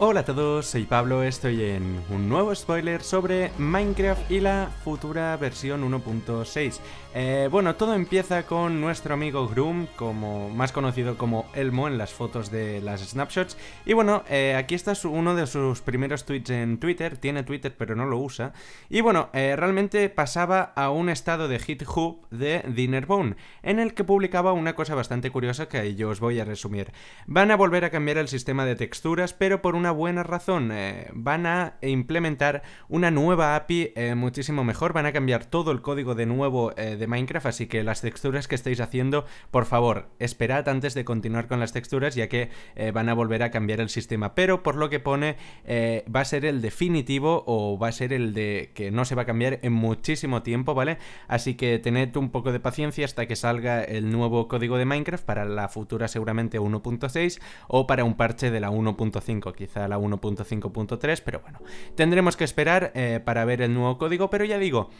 Hola a todos, soy Pablo, estoy en un nuevo spoiler sobre Minecraft y la futura versión 1.6. Eh, bueno, todo empieza con nuestro amigo Groom, como, más conocido como Elmo en las fotos de las snapshots. Y bueno, eh, aquí está uno de sus primeros tweets en Twitter, tiene Twitter pero no lo usa. Y bueno, eh, realmente pasaba a un estado de hit hub de Dinnerbone, en el que publicaba una cosa bastante curiosa que yo os voy a resumir. Van a volver a cambiar el sistema de texturas, pero por una buena razón. Eh, van a implementar una nueva API eh, muchísimo mejor, van a cambiar todo el código de nuevo eh, de Minecraft, así que las texturas que estáis haciendo, por favor, esperad antes de continuar con las texturas, ya que van a volver a cambiar el sistema. Pero por lo que pone, va a ser el definitivo o va a ser el de que no se va a cambiar en muchísimo tiempo, ¿vale? Así que tened un poco de paciencia hasta que salga el nuevo código de Minecraft para la futura seguramente 1.6 o para un parche de la 1.5 quizá a la 1.5.3, pero bueno, tendremos que esperar eh, para ver el nuevo código, pero ya digo,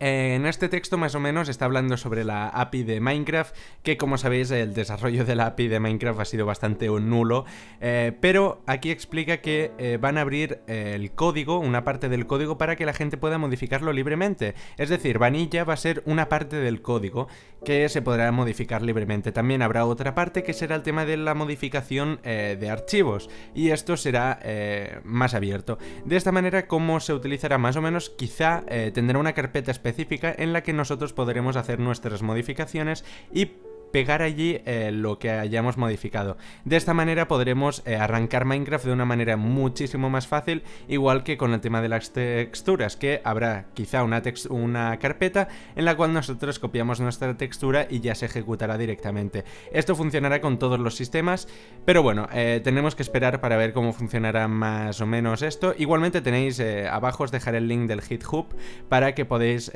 eh, en este texto más o menos está hablando sobre la API de Minecraft, que como sabéis el desarrollo de la API de Minecraft ha sido bastante nulo, eh, pero aquí explica que eh, van a abrir el código, una parte del código para que la gente pueda modificarlo libremente. Es decir, Vanilla va a ser una parte del código que se podrá modificar libremente. También habrá otra parte que será el tema de la modificación de archivos y esto será más abierto. De esta manera, como se utilizará más o menos, quizá tendrá una carpeta específica específica en la que nosotros podremos hacer nuestras modificaciones y pegar allí eh, lo que hayamos modificado. De esta manera podremos eh, arrancar Minecraft de una manera muchísimo más fácil, igual que con el tema de las texturas, que habrá quizá una, una carpeta en la cual nosotros copiamos nuestra textura y ya se ejecutará directamente. Esto funcionará con todos los sistemas, pero bueno, eh, tenemos que esperar para ver cómo funcionará más o menos esto. Igualmente tenéis abajo, os dejaré el link del GitHub para que podéis,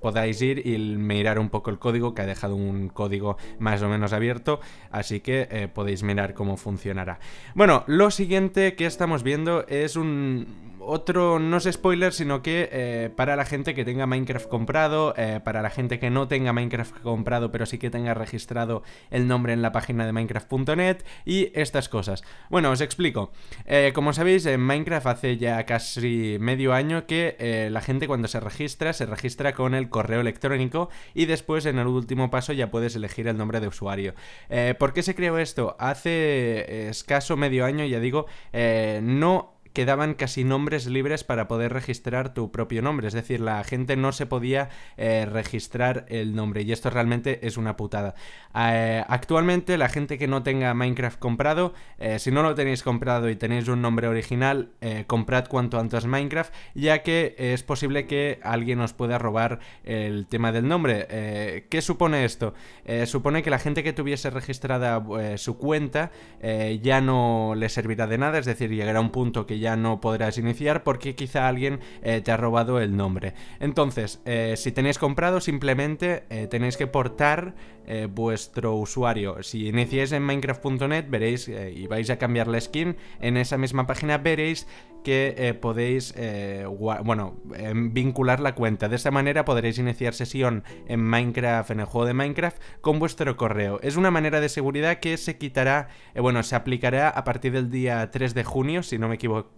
podáis ir y mirar un poco el código, que ha dejado un código más o menos abierto, así que eh, podéis mirar cómo funcionará. Bueno, lo siguiente que estamos viendo es un, otro, no es spoiler, sino que eh, para la gente que tenga Minecraft comprado, eh, para la gente que no tenga Minecraft comprado, pero sí que tenga registrado el nombre en la página de Minecraft.net y estas cosas. Bueno, os explico. Eh, como sabéis, en Minecraft hace ya casi medio año que la gente cuando se registra, se registra con el correo electrónico y después en el último paso ya puedes elegir el nombre de usuario. ¿Por qué se creó esto? Hace escaso medio año, ya digo, no quedaban casi nombres libres para poder registrar tu propio nombre. Es decir, la gente no se podía eh, registrar el nombre. Y esto realmente es una putada. Eh, actualmente, la gente que no tenga Minecraft comprado, eh, si no lo tenéis comprado y tenéis un nombre original, comprad cuanto antes Minecraft, ya que es posible que alguien os pueda robar el tema del nombre. ¿Qué supone esto? supone que la gente que tuviese registrada su cuenta ya no le servirá de nada, es decir, llegará un punto que ya no podrás iniciar porque quizá alguien eh, te ha robado el nombre. Entonces, eh, si tenéis comprado, simplemente eh, tenéis que portar vuestro usuario. Si iniciáis en minecraft.net, veréis y vais a cambiar la skin, en esa misma página veréis que eh, podéis eh, bueno, em, vincular la cuenta. De esa manera podréis iniciar sesión en Minecraft, en el juego de Minecraft, con vuestro correo. Es una manera de seguridad que se quitará, eh, bueno, se aplicará a partir del día 3 de junio, si no me equivoco.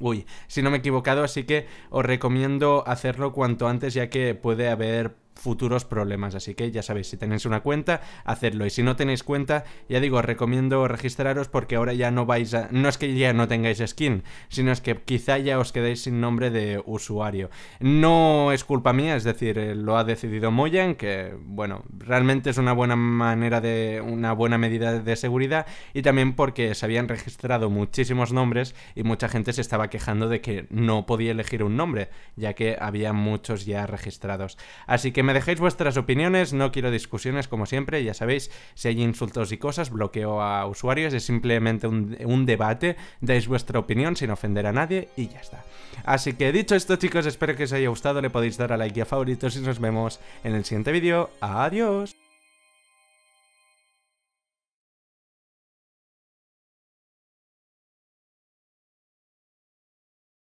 Uy, si no me he equivocado, así que os recomiendo hacerlo cuanto antes ya que puede haber futuros problemas. Así que ya sabéis, si tenéis una cuenta, hacedlo. Y si no tenéis cuenta, ya digo, recomiendo registraros porque ahora ya no vais a... No es que ya no tengáis skin, sino es que quizá ya os quedéis sin nombre de usuario. No es culpa mía, es decir, eh, lo ha decidido Moyan, que bueno, realmente es una buena manera de... una buena medida de seguridad y también porque se habían registrado muchísimos nombres y mucha gente se estaba quejando de que no podía elegir un nombre, ya que había muchos ya registrados. Así que me dejéis vuestras opiniones, no quiero discusiones como siempre, ya sabéis, si hay insultos y cosas, bloqueo a usuarios, es simplemente un, debate, dais vuestra opinión sin ofender a nadie y ya está. Así que dicho esto chicos, espero que os haya gustado, le podéis dar a like y a favoritos y nos vemos en el siguiente vídeo. Adiós.